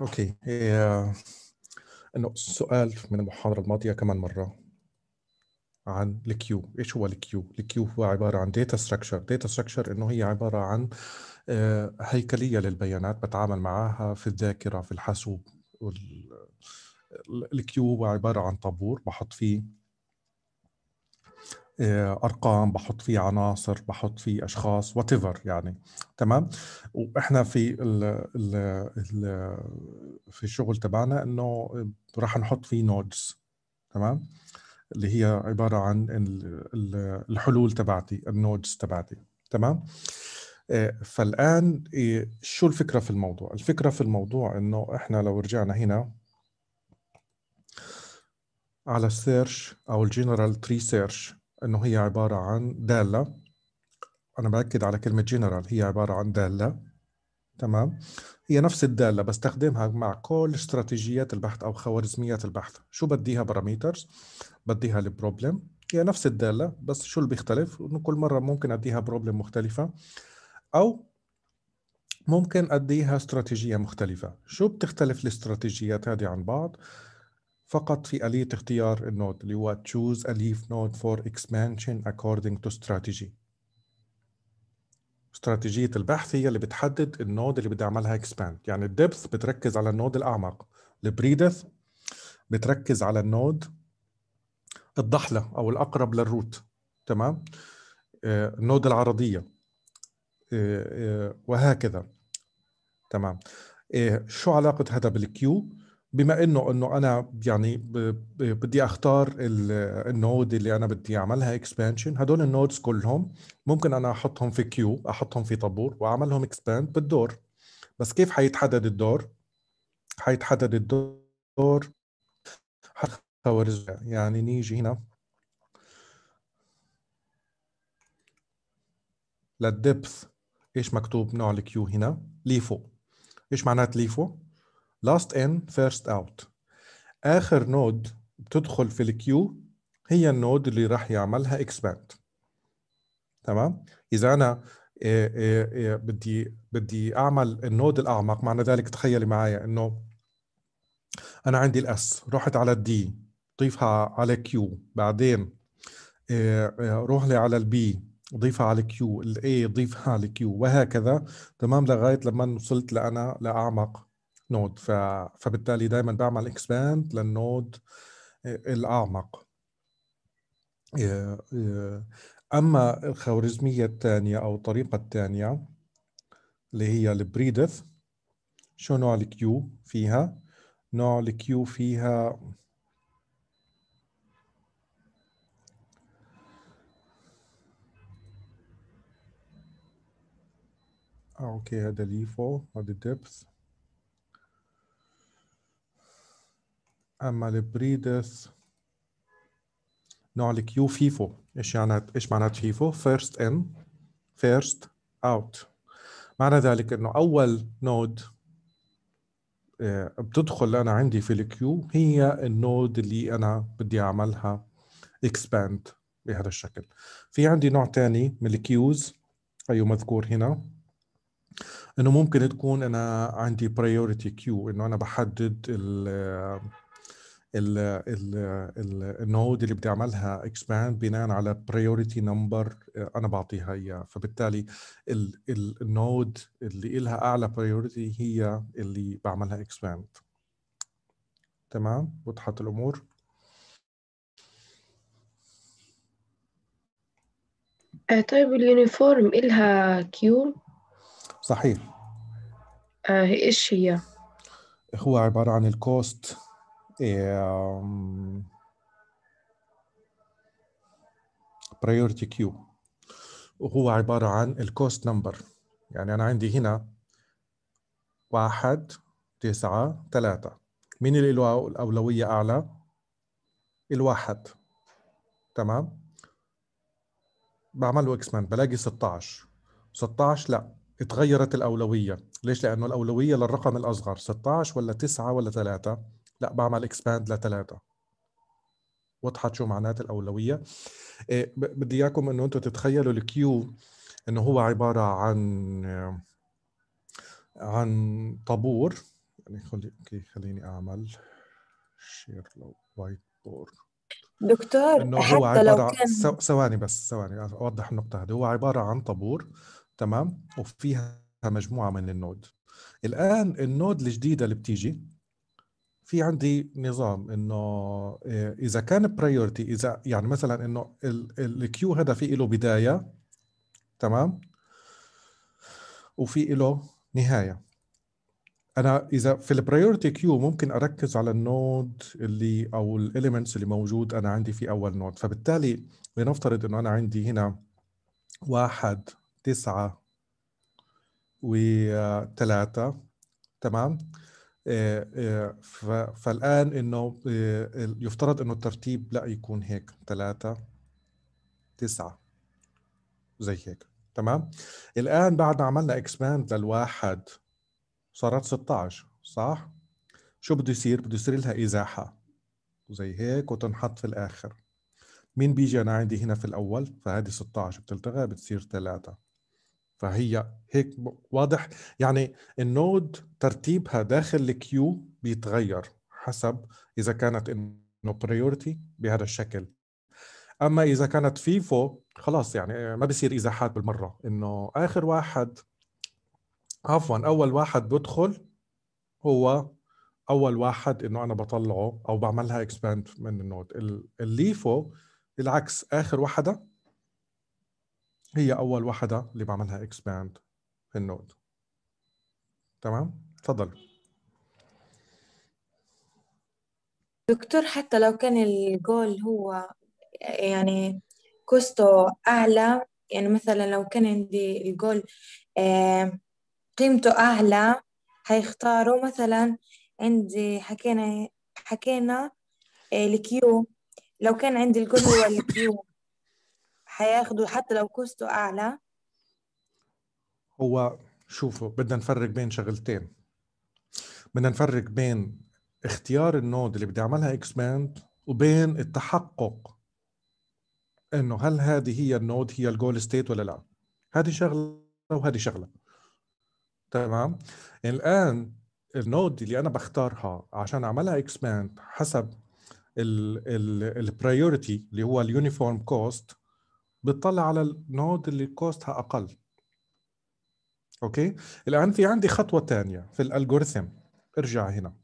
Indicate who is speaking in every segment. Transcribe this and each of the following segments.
Speaker 1: اوكي انه السؤال من المحاضرة الماضية كمان مرة عن الكيو ايش هو الكيو الكيو هو عبارة عن داتا ستراكشر داتا ستراكشر انه هي عبارة عن آه، هيكلية للبيانات بتعامل معاها في الذاكرة في الحاسوب الكيو هو عبارة عن طابور بحط فيه آه، ارقام بحط فيه عناصر بحط فيه اشخاص وات يعني تمام واحنا في ال ال ال في الشغل تبعنا انه راح نحط فيه نودز تمام اللي هي عباره عن الحلول تبعتي النودز تبعتي تمام آه، فالان إيه، شو الفكره في الموضوع الفكره في الموضوع انه احنا لو رجعنا هنا على السيرش او الجنرال تري سيرش انه هي عباره عن داله انا باكد على كلمه جنرال هي عباره عن داله تمام هي نفس الداله بستخدمها مع كل استراتيجيات البحث او خوارزميات البحث شو بديها باراميترز بديها البروبلم هي نفس الداله بس شو اللي بيختلف انه كل مره ممكن اديها بروبلم مختلفه او ممكن اديها استراتيجيه مختلفه شو بتختلف الاستراتيجيات هذه عن بعض فقط في آلية اختيار النود اللي هو choose a leaf node for expansion according to strategy استراتيجية البحث هي اللي بتحدد النود اللي بدي أعملها expand يعني الدبث بتركز على النود الأعمق البريدث بتركز على النود الضحلة أو الأقرب للروت تمام آه، النود العرضية آه، آه، وهكذا تمام شو علاقة هذا بالكيو؟ بما انه انه انا يعني بدي اختار النود اللي انا بدي اعملها اكسبانشن هدول النودز كلهم ممكن انا احطهم في كيو احطهم في طابور واعملهم اكسباند بالدور بس كيف حيتحدد الدور حيتحدد الدور يعني نيجي هنا للدبث ايش مكتوب نوع الكيو هنا ليفو ايش معنات ليفو last in first out اخر نود بتدخل في الكيو هي النود اللي راح يعملها اكسباند تمام اذا انا إيه إيه إيه بدي بدي اعمل النود الاعمق معنى ذلك تخيلي معي انه انا عندي الاس رحت على الدي ضيفها على كيو بعدين آه، آه، روح لي على البي ضيفها على كيو الاي ضيفها على كيو وهكذا تمام لغايه لما وصلت لانا لاعمق نود ف... فبالتالي دائما بعمل اكسباند للنود الاعمق اما الخوارزميه الثانيه او الطريقه الثانيه اللي هي البريدث شو نوع الكيو فيها نوع الكيو فيها آه، اوكي هذا ليفو e هذا ديبث اما البريدس نوع الكيو فيفو ايش يعني ايش معنات فيفو فيرست ان فيرست اوت معنى ذلك انه اول نود آه، بتدخل انا عندي في الكيو هي النود اللي انا بدي اعملها اكسباند بهذا الشكل في عندي نوع ثاني من الكيوز ايوه مذكور هنا انه ممكن تكون انا عندي priority كيو انه انا بحدد ال ال ال النود اللي بدي اعملها اكسباند بناء على بريوريتي نمبر انا بعطيها اياه فبالتالي ال ال النود اللي لها اعلى بريوريتي هي اللي بعملها اكسباند تمام وضحت الامور آه، طيب اليونيفورم إلها كيو صحيح آه إيش هي؟ هو عبارة عن الكوست إيه، priority queue وهو عبارة عن الكوست نمبر يعني أنا عندي هنا واحد تسعة ثلاثة مين اللي له الأولوية أعلى؟ الواحد تمام؟ بعمل له اكس مان بلاقي 16 16 لا اتغيرت الأولوية ليش؟ لأنه الأولوية للرقم الأصغر 16 ولا 9 ولا 3 لا بعمل اكسباند لثلاثه وضحت شو معنات الاولويه إيه، بدي اياكم انه انتم تتخيلوا الكيو انه هو عباره عن عن طابور يعني خلي اوكي خليني اعمل شير لو وايت بورد دكتور انه هو عباره كان... ثواني بس ثواني اوضح النقطه هذه هو عباره عن طابور تمام وفيها مجموعه من النود الان النود الجديده اللي بتيجي في عندي نظام انه آه، اذا كان برايورتي اذا يعني مثلا انه الكيو هذا في له بدايه تمام وفي له نهايه انا اذا في البرايورتي كيو ممكن اركز على النود اللي او الاليمنتس اللي موجود انا عندي في اول نود فبالتالي لنفترض انه انا عندي هنا واحد تسعة وثلاثة آه، تمام آه، آه، فالان انه آه، يفترض انه الترتيب لا يكون هيك ثلاثة تسعة زي هيك تمام الان بعد ما عملنا اكسباند للواحد صارت 16 صح شو بده يصير بده يصير لها ازاحه زي هيك وتنحط في الاخر مين بيجي انا عندي هنا في الاول فهذه 16 بتلتغى بتصير 3 فهي هيك واضح يعني النود ترتيبها داخل الكيو بيتغير حسب اذا كانت انه بريورتي بهذا الشكل اما اذا كانت فيفو خلاص يعني ما بصير ازاحات بالمره انه اخر واحد عفوا اول واحد بدخل هو اول واحد انه انا بطلعه او بعملها اكسباند من النود الليفو العكس اخر واحده هي اول وحده اللي بعملها اكسباند في النود تمام تفضل دكتور حتى لو كان الجول هو يعني كوستو اعلى يعني مثلا لو كان عندي الجول آه، قيمته اعلى حيختاروا مثلا عندي حكينا حكينا آه، الكيو لو كان عندي الجول هو الكيو حياخدوا حتى لو كوستو اعلى هو شوفوا بدنا نفرق بين شغلتين بدنا نفرق بين اختيار النود اللي بدي اعملها اكسباند وبين التحقق انه هل هذه هي النود هي الجول ستيت ولا لا هذه شغله وهذه شغله تمام يعني الان النود اللي انا بختارها عشان اعملها اكسباند حسب البرايورتي اللي هو اليونيفورم كوست بتطلع على النود اللي كوستها اقل اوكي الان في عندي خطوه ثانيه في الالجوريثم ارجع هنا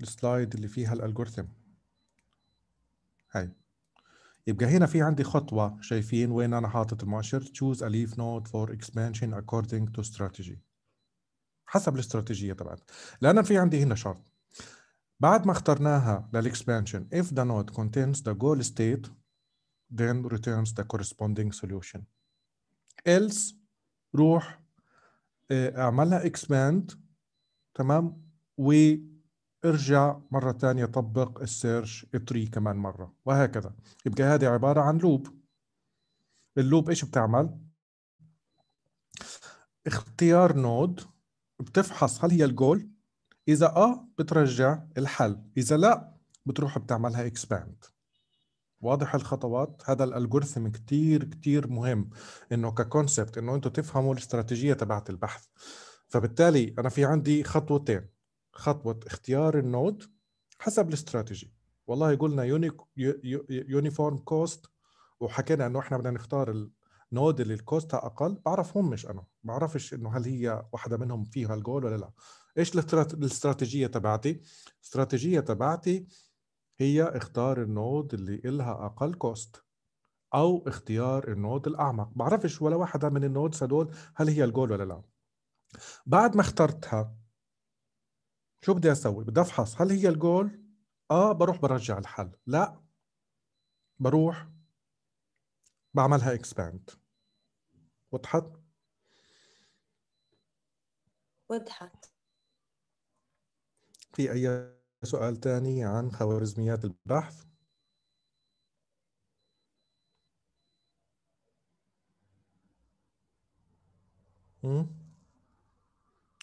Speaker 1: السلايد اللي فيها الالجوريثم هاي يبقى هنا في عندي خطوه شايفين وين انا حاطط المؤشر choose a leaf node for expansion according to strategy حسب الاستراتيجيه تبعتك لان في عندي هنا شرط بعد ما اخترناها للاكسبانشن if the node contains the goal state then returns the corresponding solution else روح آه، اعملها expand تمام وارجع مرة ثانية طبق السيرش تري كمان مرة وهكذا يبقى هذه عبارة عن لوب اللوب ايش بتعمل؟ اختيار نود بتفحص هل هي الجول اذا اه بترجع الحل اذا لا بتروح بتعملها اكسباند واضح الخطوات هذا الالجوريثم كتير كتير مهم انه ككونسبت انه انتم تفهموا الاستراتيجيه تبعت البحث فبالتالي انا في عندي خطوتين خطوه اختيار النود حسب الاستراتيجي والله قلنا يونيك يونيفورم كوست وحكينا انه احنا بدنا نختار نود اللي الكوستا اقل بعرفهم مش انا بعرفش انه هل هي واحده منهم فيها الجول ولا لا ايش الاستراتيجيه تبعتي الاستراتيجيه تبعتي هي اختار النود اللي إلها اقل كوست او اختيار النود الاعمق بعرفش ولا واحده من النودز هدول هل هي الجول ولا لا بعد ما اخترتها شو بدي اسوي بدي افحص هل هي الجول اه بروح برجع الحل لا بروح بعملها اكسباند وضحت؟ وضحت في أي سؤال ثاني عن خوارزميات البحث؟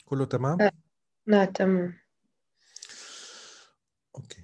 Speaker 1: كله تمام؟ لا تمام اوكي